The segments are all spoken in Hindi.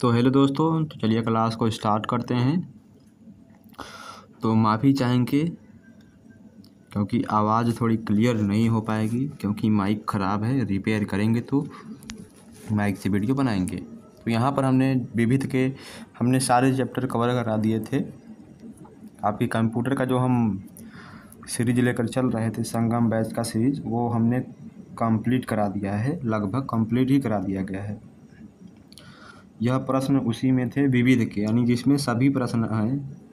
तो हेलो दोस्तों तो चलिए क्लास को स्टार्ट करते हैं तो माफ़ी चाहेंगे क्योंकि आवाज़ थोड़ी क्लियर नहीं हो पाएगी क्योंकि माइक ख़राब है रिपेयर करेंगे तो माइक से वीडियो बनाएंगे तो यहाँ पर हमने विविध के हमने सारे चैप्टर कवर करा दिए थे आपके कंप्यूटर का जो हम सीरीज लेकर चल रहे थे संगम बैच का सीरीज वो हमने कंप्लीट करा दिया है लगभग कंप्लीट ही करा दिया गया है यह प्रश्न उसी में थे विविध के यानी जिसमें सभी प्रश्न हैं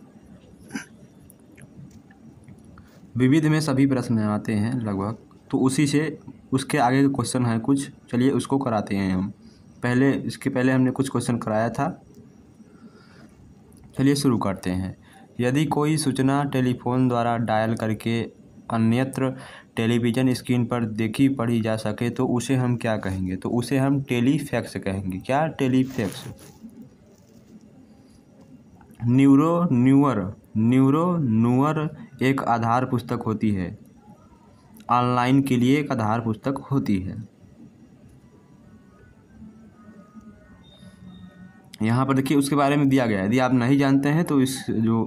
विविध में सभी प्रश्न आते हैं लगभग तो उसी से उसके आगे के क्वेश्चन हैं कुछ चलिए उसको कराते हैं हम पहले इसके पहले हमने कुछ क्वेश्चन कराया था चलिए शुरू करते हैं यदि कोई सूचना टेलीफोन द्वारा डायल करके अन्यत्र टेलीविज़न स्क्रीन पर देखी पढ़ी जा सके तो उसे हम क्या कहेंगे तो उसे हम टेलीफैक्स कहेंगे क्या टेलीफैक्स न्यूरो न्यूअर न्यूरो न्यूअर एक आधार पुस्तक होती है ऑनलाइन के लिए एक आधार पुस्तक होती है यहाँ पर देखिए उसके बारे में दिया गया है यदि आप नहीं जानते हैं तो इस जो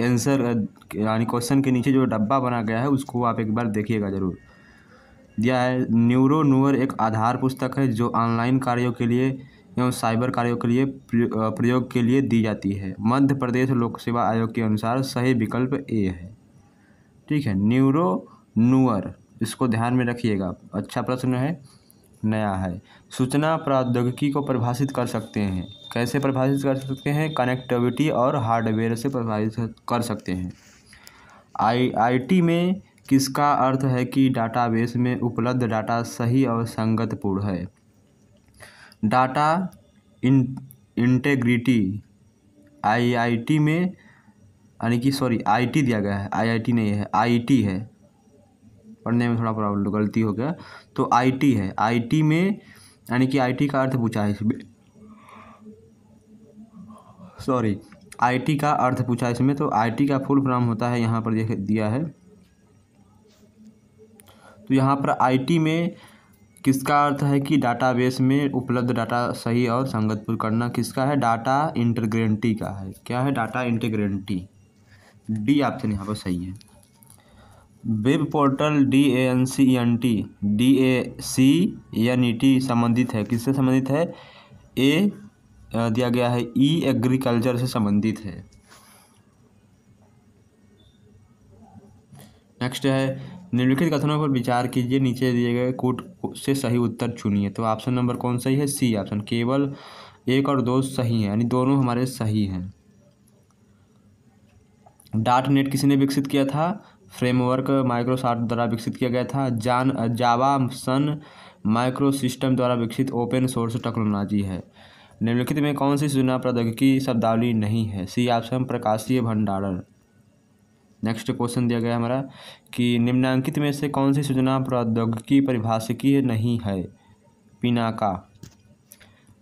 एंसर यानी क्वेश्चन के नीचे जो डब्बा बना गया है उसको आप एक बार देखिएगा ज़रूर दिया है न्यूरो नूअर एक आधार पुस्तक है जो ऑनलाइन कार्यों के लिए एवं साइबर कार्यों के लिए प्रयोग के लिए दी जाती है मध्य प्रदेश लोक सेवा आयोग के अनुसार सही विकल्प ए है ठीक है न्यूरो नूअर इसको ध्यान में रखिएगा अच्छा प्रश्न है नया है सूचना प्रौद्योगिकी को परिभाषित कर सकते हैं कैसे परिभाषित कर सकते हैं कनेक्टिविटी और हार्डवेयर से परिभाषित कर सकते हैं आई आईटी में किसका अर्थ है कि डाटाबेस में उपलब्ध डाटा सही और संगतपूर्ण है डाटा इन इंटेग्रिटी आईआईटी में यानी कि सॉरी आईटी दिया गया है आईआईटी नहीं है आईटी है पढ़ने में थोड़ा प्रॉब्लम गलती हो गया तो आईटी है आईटी में यानी कि आईटी का अर्थ पूछा है इसमें सॉरी आईटी का अर्थ पूछा है इसमें तो आईटी का फुल फॉर्म होता है यहाँ पर देख दिया है तो यहाँ पर आईटी में किसका अर्थ है कि डाटाबेस में उपलब्ध डाटा सही और संगतपुर करना किसका है डाटा इंटरग्रेंटी का है क्या है डाटा इंटरग्रेंटी डी ऑप्शन यहाँ पर सही है web portal D A N C N T D A C N E T संबंधित है किससे संबंधित है ए दिया गया है ई एग्रीकल्चर से संबंधित है नेक्स्ट है निम्नलिखित कथनों पर विचार कीजिए नीचे दिए गए कोट से सही उत्तर चुनिए तो ऑप्शन नंबर कौन सही है सी ऑप्शन केवल एक और दो सही हैं यानी दोनों हमारे सही हैं डाट नेट किसी ने विकसित किया था फ्रेमवर्क माइक्रोसॉफ्ट द्वारा विकसित किया गया था जान जावा सन माइक्रो सिस्टम द्वारा विकसित ओपन सोर्स टेक्नोलॉजी है निम्नलिखित में कौन सी सूचना प्रौद्योगिकी शब्दावली नहीं है सी ऑप्शन प्रकाशीय भंडारण नेक्स्ट क्वेश्चन दिया गया हमारा कि निम्नांकित में से कौन सी सूचना प्रौद्योगिकी परिभाषिकीय नहीं है पिनाका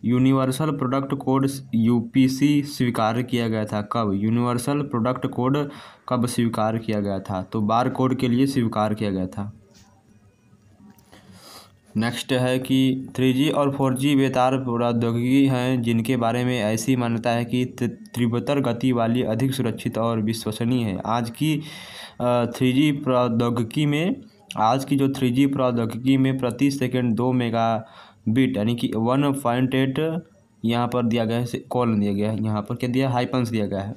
यूनिवर्सल प्रोडक्ट कोड यूपीसी स्वीकार किया गया था कब यूनिवर्सल प्रोडक्ट कोड कब स्वीकार किया गया था तो बार कोड के लिए स्वीकार किया गया था नेक्स्ट है कि थ्री जी और फोर जी बेतार प्रौद्योगिकी हैं जिनके बारे में ऐसी मान्यता है कि तीव्रतर गति वाली अधिक सुरक्षित और विश्वसनीय है आज की थ्री जी प्रौद्योगिकी में आज की जो थ्री जी प्रौद्योगिकी में प्रति सेकंड दो मेगा बीट यानी कि वन पॉइंट एट यहाँ पर दिया गया है कॉलन दिया गया है यहाँ पर क्या दिया है हाइपन्स दिया गया है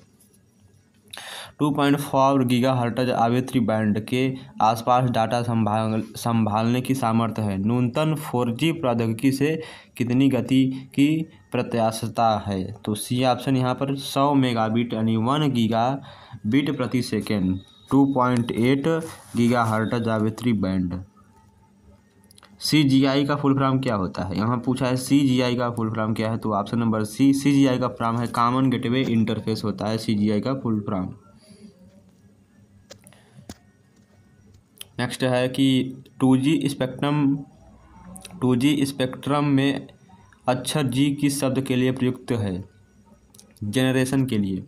two point four gigahertz आवेत्री बैंड के आसपास डाटा संभाल संभालने की सामर्थ्य है न्यूनतम फोर जी प्रौद्योगिकी से कितनी गति की प्रत्याशता है तो सी ऑप्शन यहाँ पर सौ मेगा बिट यानी वन गीगा बीट प्रति second two point eight gigahertz आवेत्री बैंड सी जी आई का फुल फॉर्म क्या होता है यहाँ पूछा है सी जी आई का फुल फॉर्म क्या है तो option number C C G I का फॉर्म है कॉमन गेटवे इंटरफेस होता है सी जी आई का फुल फॉर्म नेक्स्ट है कि two G spectrum two G spectrum में अक्षर अच्छा जी किस शब्द के लिए प्रयुक्त है जनरेशन के लिए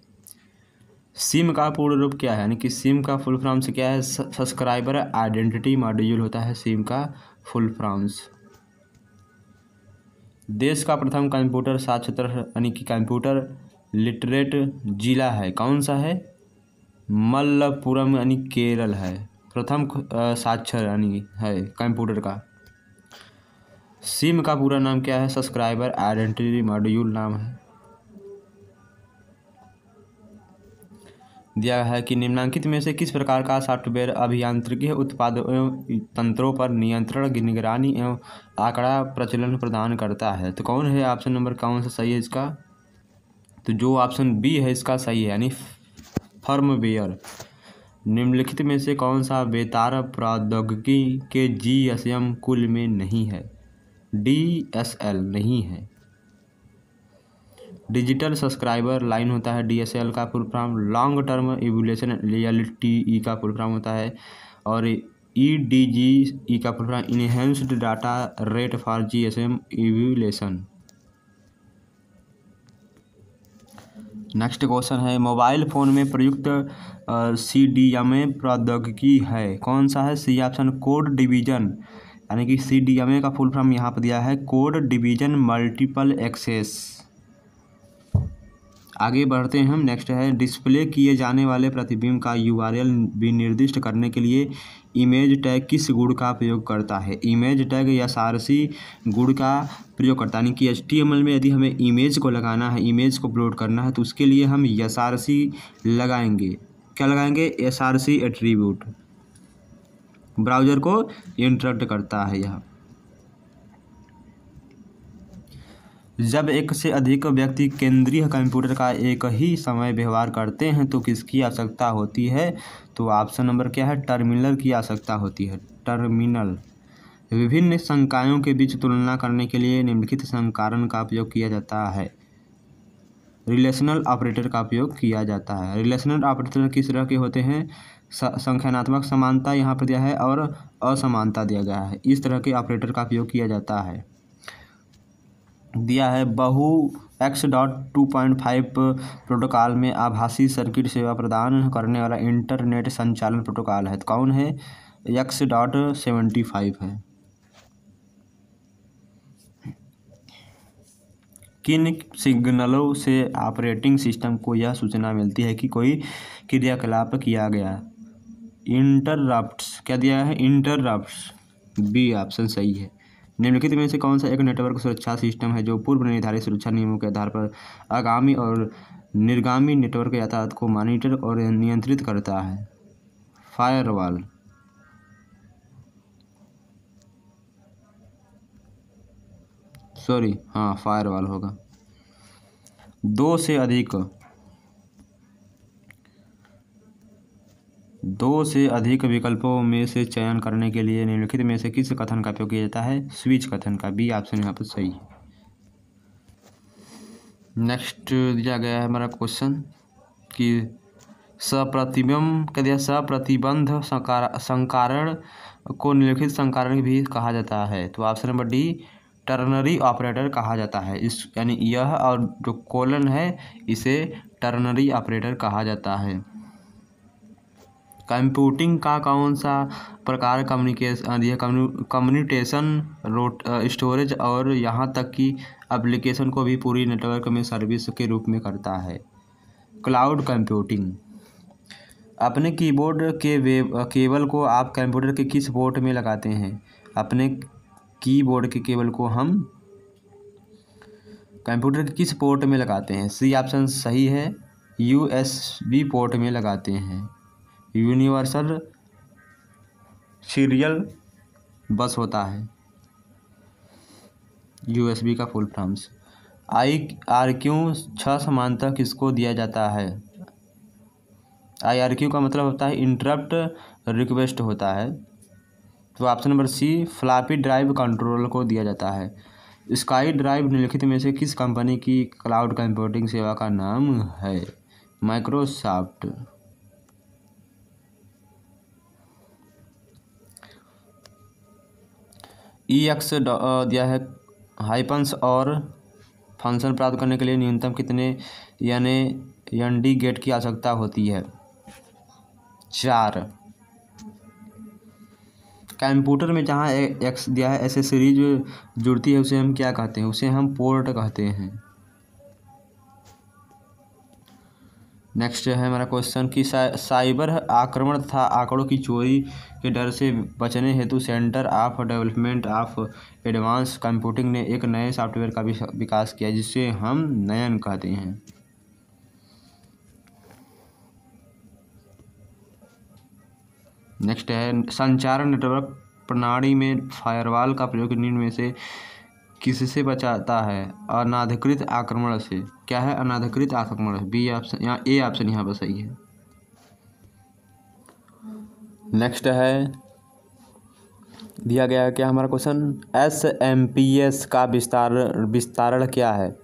सिम का पूर्ण रूप क्या है यानी कि सिम का फुल फॉर्म से क्या है सब्सक्राइबर आइडेंटिटी मॉड्यूल होता है सिम का फुल फ्रांस देश का प्रथम कंप्यूटर साक्षर यानी कि कंप्यूटर लिटरेट जिला है कौन सा है मल्लपुरम यानी केरल है प्रथम साक्षर यानी है कंप्यूटर का सिम का पूरा नाम क्या है सब्सक्राइबर आइडेंटिटी मॉड्यूल नाम है दिया है कि निम्नांकित में से किस प्रकार का सॉफ्टवेयर अभियांत्रिकी उत्पादों एवं तंत्रों पर नियंत्रण निगरानी एवं आंकड़ा प्रचलन प्रदान करता है तो कौन है ऑप्शन नंबर कौन सा सही है इसका तो जो ऑप्शन बी है इसका सही है यानी फर्मवेयर निम्नलिखित में से कौन सा बेतार प्रौद्योगिकी के जी एस एम कुल में नहीं है डी एस एल नहीं है डिजिटल सब्सक्राइबर लाइन होता है डीएसएल का full form long term evolution reality E का फुल फॉर्म होता है और ई डी जी ई का full form enhanced data rate for G S M evolution next question है मोबाइल फ़ोन में प्रयुक्त सी डी एम ए प्रौद्योगिकी है कौन सा है सी ऑप्शन कोड डिवीजन यानी कि सी डी एम ए का फुल फॉर्म यहाँ पर दिया है कोड डिवीजन मल्टीपल एक्सेस आगे बढ़ते हैं हम नेक्स्ट है डिस्प्ले किए जाने वाले प्रतिबिंब का यू आर एल विनिर्दिष्ट करने के लिए इमेज टैग किस गुण का प्रयोग करता है इमेज टैग या सारसी गुण का प्रयोग करता है यानी कि एच टी एम एल में यदि हमें इमेज को लगाना है इमेज को अपलोड करना है तो उसके लिए हम एस आर सी लगाएंगे क्या लगाएंगे S R C attribute browser को इंटरक्ट करता है यह जब एक से अधिक व्यक्ति केंद्रीय कंप्यूटर का एक ही समय व्यवहार करते हैं तो किसकी आवश्यकता होती है तो ऑप्शन नंबर क्या है टर्मिनल की आवश्यकता होती है टर्मिनल विभिन्न संकायों के बीच तुलना करने के लिए निम्नलिखित संकारण का उपयोग किया जाता है रिलेशनल ऑपरेटर का उपयोग किया जाता है रिलेशनल ऑपरेटर किस तरह के होते हैं संख्यानात्मक समानता यहाँ पर दिया है और असमानता दिया गया है इस तरह के ऑपरेटर का उपयोग किया जाता है दिया है बहु X dot two point five protocol में आभासी सर्किट सेवा प्रदान करने वाला इंटरनेट संचालन प्रोटोकॉल है तो कौन है एक्स डॉट सेवेंटी फाइव है किन सिग्नलों से ऑपरेटिंग सिस्टम को यह सूचना मिलती है कि कोई क्रियाकलाप किया गया इंटररप्ट्स क्या दिया है इंटररप्ट्स बी ऑप्शन सही है निम्नलिखित में से कौन सा एक नेटवर्क सुरक्षा सिस्टम है जो पूर्व निर्धारित सुरक्षा नियमों के आधार पर आगामी और निर्गामी नेटवर्क यातायात को मॉनिटर और नियंत्रित करता है फायरवॉल सॉरी हाँ फायरवॉल होगा दो से अधिक दो से अधिक विकल्पों में से चयन करने के लिए निम्नलिखित में से किस कथन का उपयोग किया जाता है स्विच कथन का बी ऑप्शन यहाँ पर सही नेक्स्ट दिया गया है हमारा क्वेश्चन कि सप्रतिबिंब कह दिया सप्रतिबंध संकारण को निम्नलिखित संकारण भी कहा जाता है तो option number D ternary operator कहा जाता है इस यानी यह और जो कोलन है इसे टर्नरी ऑपरेटर कहा जाता है कंप्यूटिंग का कौन सा प्रकार कम्युनिकेशन यह कम्युनिटेशन रोट स्टोरेज और यहाँ तक कि एप्लीकेशन को भी पूरी नेटवर्क में सर्विस के रूप में करता है क्लाउड कंप्यूटिंग अपने कीबोर्ड के वेब केबल को आप कंप्यूटर के किस पोर्ट में लगाते हैं अपने कीबोर्ड के केबल को हम कंप्यूटर के किस पोर्ट में लगाते हैं सी ऑप्शन सही है यू एस बी पोर्ट में लगाते हैं यूनिवर्सल सीरियल बस होता है यू एस बी का full forms I R Q छः समानता किसको दिया जाता है आई आर क्यू का मतलब होता है इंटरप्ट रिक्वेस्ट होता है तो option number C floppy drive control को दिया जाता है स्काई ड्राइव निम्नलिखित में से किस कंपनी की क्लाउड कंप्यूटिंग सेवा का नाम है माइक्रोसॉफ्ट ई एक्स दिया है हाइपन्स और फंक्शन प्राप्त करने के लिए न्यूनतम कितने यानी एन डी गेट की आवश्यकता होती है चार कंप्यूटर में जहाँ एक्स दिया है ऐसे सीरीज जुड़ती है उसे हम क्या कहते हैं उसे हम पोर्ट कहते हैं नेक्स्ट है हमारा क्वेश्चन कि सा, साइबर आक्रमण तथा आंकड़ों की चोरी के डर से बचने हेतु centre of development of advance computing ने एक नए सॉफ्टवेयर का विकास किया जिसे हम नयन कहते हैं नेक्स्ट है संचार नेटवर्क प्रणाली में फायरवॉल का प्रयोग निम्न में से किससे बचाता है अनाधिकृत आक्रमण से क्या है अनाधिकृत आक्रमण बी ऑप्शन यहाँ ए ऑप्शन यहाँ पर सही है नेक्स्ट है दिया गया है क्या हमारा question S M P S का विस्तार विस्तारण क्या है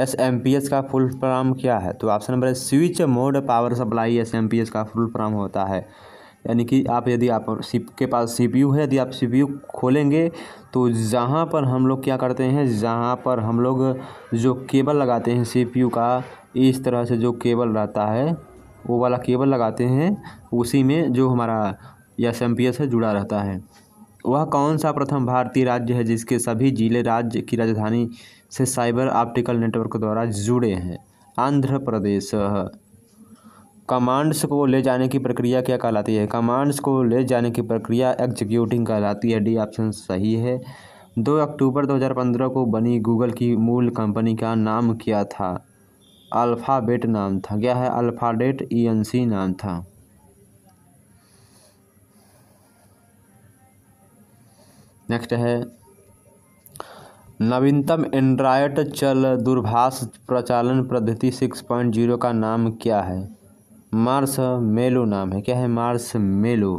एस एम पी एस का फुल फॉर्म क्या है तो ऑप्शन नंबर है switch mode power supply S M P S का फुल फॉर्म होता है यानी कि आप यदि आप सी के पास सी पी यू है यदि आप सी पी यू खोलेंगे तो जहाँ पर हम लोग क्या करते हैं जहाँ पर हम लोग जो केबल लगाते हैं सी पी यू का इस तरह से जो केबल रहता है वो वाला केबल लगाते हैं उसी में जो हमारा एस एम पी एस है जुड़ा रहता है वह कौन सा प्रथम भारतीय राज्य है जिसके सभी जिले राज्य की राजधानी से साइबर ऑप्टिकल नेटवर्क द्वारा जुड़े हैं आंध्र प्रदेश कमांड्स को ले जाने की प्रक्रिया क्या कहलाती है कमांड्स को ले जाने की प्रक्रिया एग्जीक्यूटिंग कहलाती है डी ऑप्शन सही है दो अक्टूबर 2015 को बनी गूगल की मूल कंपनी का नाम क्या था अल्फ़ाबेट नाम था क्या है अल्फ़ाडेट ई e नाम था नेक्स्ट है नवीनतम एंड्रॉयड चल दूरभाष प्रचालन पद्धति सिक्स पॉइंट जीरो का नाम क्या है मार्स मेलो नाम है क्या है मार्स मेलो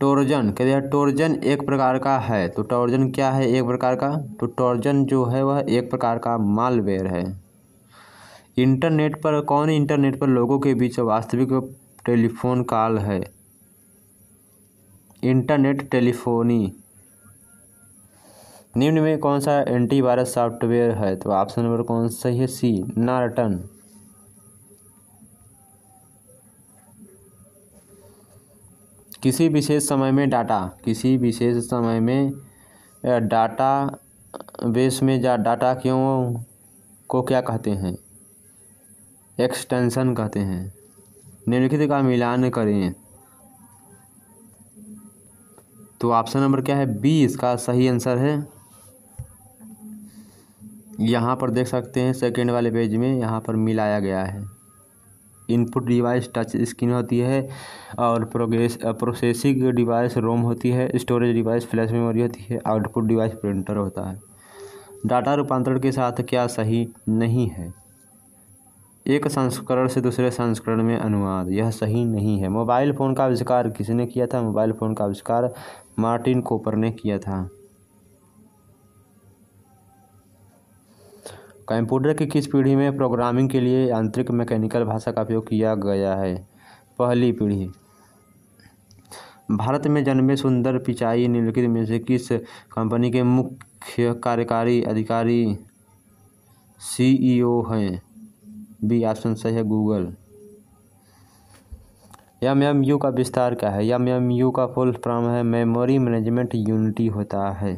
टोर्जन कह दिया टोरजन एक प्रकार का है तो टोर्जन क्या है एक प्रकार का तो टोर्जन जो है वह एक प्रकार का मालवेयर है इंटरनेट पर कौन इंटरनेट पर लोगों के बीच वास्तविक टेलीफोन कॉल है इंटरनेट टेलीफोनी निम्न में कौन सा एंटीवायरस सॉफ्टवेयर है तो ऑप्शन नंबर कौन सा है सी नारटन किसी विशेष समय में डाटा किसी विशेष समय में डाटा बेस में जा डाटा क्यों को क्या कहते हैं एक्सटेंशन कहते हैं निम्नलिखित का मिलान करें तो ऑप्शन नंबर क्या है बी इसका सही आंसर है यहाँ पर देख सकते हैं सेकेंड वाले पेज में यहाँ पर मिलाया गया है इनपुट डिवाइस टच स्क्रीन होती है और प्रोग्रेस प्रोसेसिंग डिवाइस रोम होती है स्टोरेज डिवाइस फ्लैश मेमोरी होती है आउटपुट डिवाइस प्रिंटर होता है डाटा रूपांतरण के साथ क्या सही नहीं है एक संस्करण से दूसरे संस्करण में अनुवाद यह सही नहीं है मोबाइल फ़ोन का आविष्कार किसने किया था मोबाइल फ़ोन का आविष्कार मार्टिन कोपर ने किया था कंप्यूटर की किस पीढ़ी में प्रोग्रामिंग के लिए आंतरिक मैकेनिकल भाषा का उपयोग किया गया है पहली पीढ़ी भारत में जन्मे सुंदर पिचाई निम्नलिखित में से किस कंपनी के मुख्य कार्यकारी अधिकारी सीईओ हैं बी ऑप्शन सही है गूगल एम एम यू का विस्तार क्या है एम एम यू का फुल फॉर्म है मेमोरी मैनेजमेंट यूनिटी होता है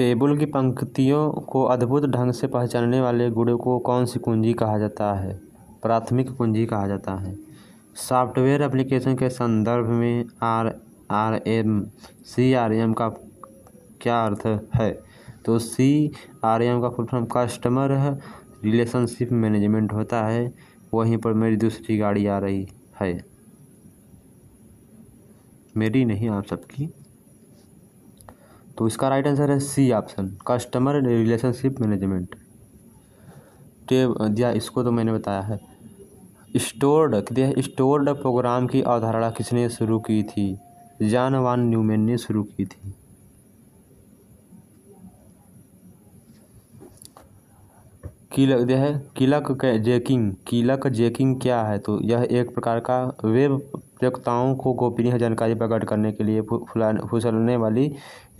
टेबुल की पंक्तियों को अद्भुत ढंग से पहचानने वाले गुण को कौन सी कुंजी कहा जाता है प्राथमिक कुंजी कहा जाता है सॉफ्टवेयर एप्लीकेशन के संदर्भ में R R M C R M का क्या अर्थ है तो सी आर एम का full form customer relationship management होता है वहीं पर मेरी दूसरी गाड़ी आ रही है मेरी नहीं आप सबकी तो इसका राइट आंसर है C option customer relationship management तो दिया इसको तो मैंने बताया है स्टोर्ड दिया स्टोर्ड प्रोग्राम की अवधारणा किसने शुरू की थी जान वान न्यूमैन ने शुरू की थी कील जो है किलक जैकिंग किलक जैकिंग क्या है तो यह एक प्रकार का वेब प्रयोक्ताओं को गोपनीय जानकारी प्रकट करने के लिए फुसलने वाली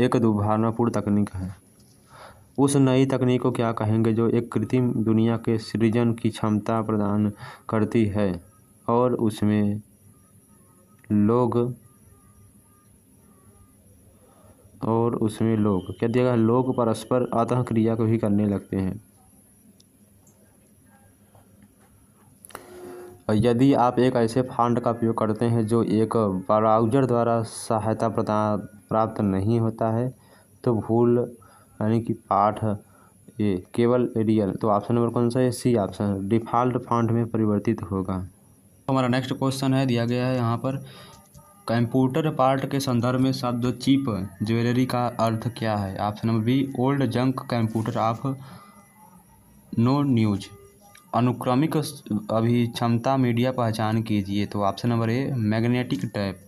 एक दुर्भावनापूर्ण तकनीक है उस नई तकनीक को क्या कहेंगे जो एक कृत्रिम दुनिया के सृजन की क्षमता प्रदान करती है और उसमें लोग और उसमें लोग क्या दिया लोग परस्पर आतः क्रिया को ही करने लगते हैं यदि आप एक ऐसे फंड का उपयोग करते हैं जो एक ब्राउज़र द्वारा सहायता प्रदान प्राप्त नहीं होता है तो भूल यानी कि पाठ ये केवल एडियल तो ऑप्शन नंबर कौन सा है सी ऑप्शन डिफ़ॉल्ट फंड में परिवर्तित होगा हमारा नेक्स्ट क्वेश्चन है दिया गया है यहाँ पर कंप्यूटर पार्ट के संदर्भ में शब्द चिप ज्वेलरी का अर्थ क्या है option number B old junk computer of no news अनुक्रमिक अभी क्षमता मीडिया पहचान कीजिए तो option number A magnetic tape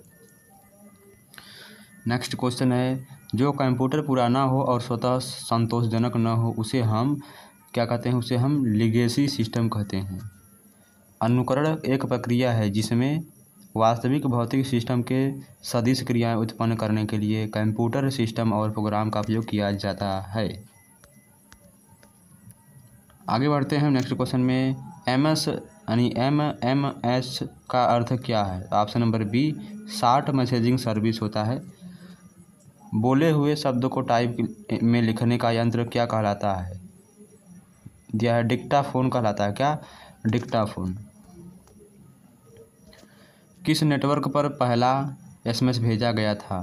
next question है जो कंप्यूटर पुराना हो और स्वतः संतोषजनक न हो उसे हम क्या कहते हैं उसे हम लिगेसी सिस्टम कहते हैं अनुकरण एक प्रक्रिया है जिसमें वास्तविक भौतिक सिस्टम के सदिश क्रियाएं उत्पन्न करने के लिए कंप्यूटर सिस्टम और प्रोग्राम का उपयोग किया जाता है आगे बढ़ते हैं नेक्स्ट क्वेश्चन में एम एस यानी एम एम एस का अर्थ क्या है option number B short messaging service होता है बोले हुए शब्द को टाइप में लिखने का यंत्र क्या कहलाता है दिया है डिक्टाफोन कहलाता है क्या डिक्टाफोन किस नेटवर्क पर पहला एसएमएस भेजा गया था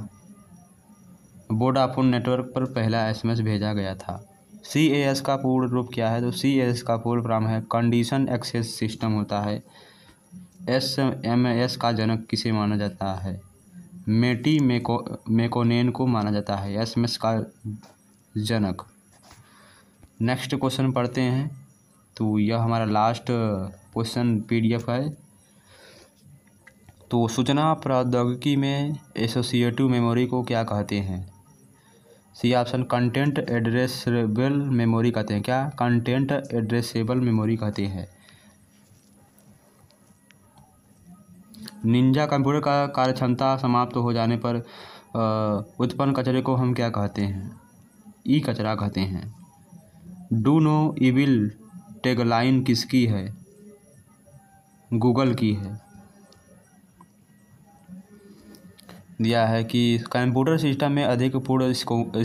बोडाफोन नेटवर्क पर पहला एसएमएस भेजा गया था सी ए एस का पूर्ण रूप क्या है तो सी ए एस का पूर्ण नाम है कंडीशन एक्सेस सिस्टम होता है एस एम एस का जनक किसे माना जाता है मेटी मेको मेकोनेन को माना जाता है एस एम एस का जनक नेक्स्ट क्वेश्चन पढ़ते हैं तो यह हमारा लास्ट क्वेश्चन पीडीएफ है तो सूचना प्रौद्योगिकी में एसोसिएटिव मेमोरी को क्या कहते हैं C option content addressable memory कहते हैं क्या कंटेंट एड्रेसेबल मेमोरी कहते हैं निंजा कंप्यूटर का कार्यक्षमता समाप्त तो हो जाने पर उत्पन्न कचरे को हम क्या कहते हैं ई कचरा कहते हैं डू नो विल टेगलाइन किसकी है गूगल की है दिया है कि कंप्यूटर सिस्टम में अधिक पूर्ण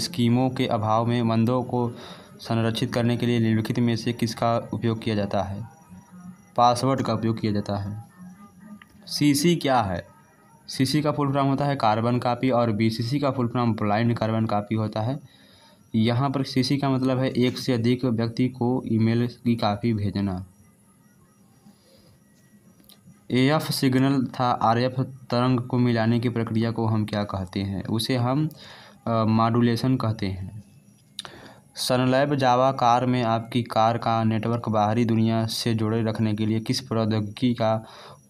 स्कीमों के अभाव में मंदों को संरक्षित करने के लिए निम्नलिखित में से किसका उपयोग किया जाता है पासवर्ड का उपयोग किया जाता है सीसी क्या है सीसी का फुल फॉर्म होता है कार्बन कापी और बीसीसी का full form blind carbon copy होता है यहाँ पर सीसी का मतलब है एक से अधिक व्यक्ति को ईमेल की कापी भेजना एफ सिग्नल तथा आर एफ तरंग को मिलाने की प्रक्रिया को हम क्या कहते हैं उसे हम मॉडुलेशन कहते हैं सनलैब जावा कार में आपकी कार का नेटवर्क बाहरी दुनिया से जोड़े रखने के लिए किस प्रौद्योगिकी का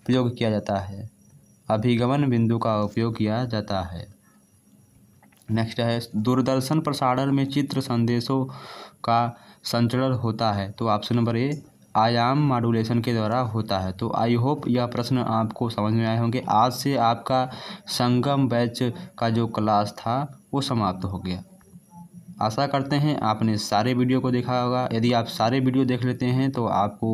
उपयोग किया जाता है अभिगमन बिंदु का उपयोग किया जाता है नेक्स्ट है दूरदर्शन प्रसारण में चित्र संदेशों का संचरण होता है तो ऑप्शन नंबर ए आयाम मॉडुलेशन के द्वारा होता है तो आई होप यह प्रश्न आपको समझ में आए होंगे आज से आपका संगम बैच का जो क्लास था वो समाप्त हो गया आशा करते हैं आपने सारे वीडियो को देखा होगा यदि आप सारे वीडियो देख लेते हैं तो आपको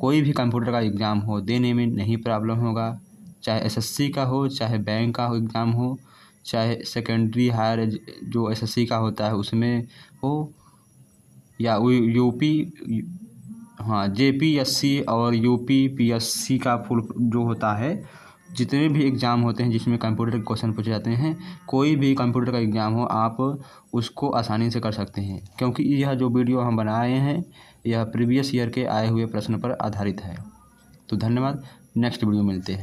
कोई भी कंप्यूटर का एग्ज़ाम हो देने में नहीं प्रॉब्लम होगा चाहे एसएससी का हो चाहे बैंक का एग्ज़ाम हो चाहे सेकेंडरी हायर जो एसएससी का होता है उसमें हो या यूपी हाँ जे पी एस सी और U P P S C का फुल जो होता है जितने भी एग्ज़ाम होते हैं जिसमें कंप्यूटर के क्वेश्चन पूछे जाते हैं कोई भी कंप्यूटर का एग्ज़ाम हो आप उसको आसानी से कर सकते हैं क्योंकि यह जो वीडियो हम बनाए हैं यह प्रीवियस ईयर के आए हुए प्रश्न पर आधारित है तो धन्यवाद नेक्स्ट वीडियो मिलते हैं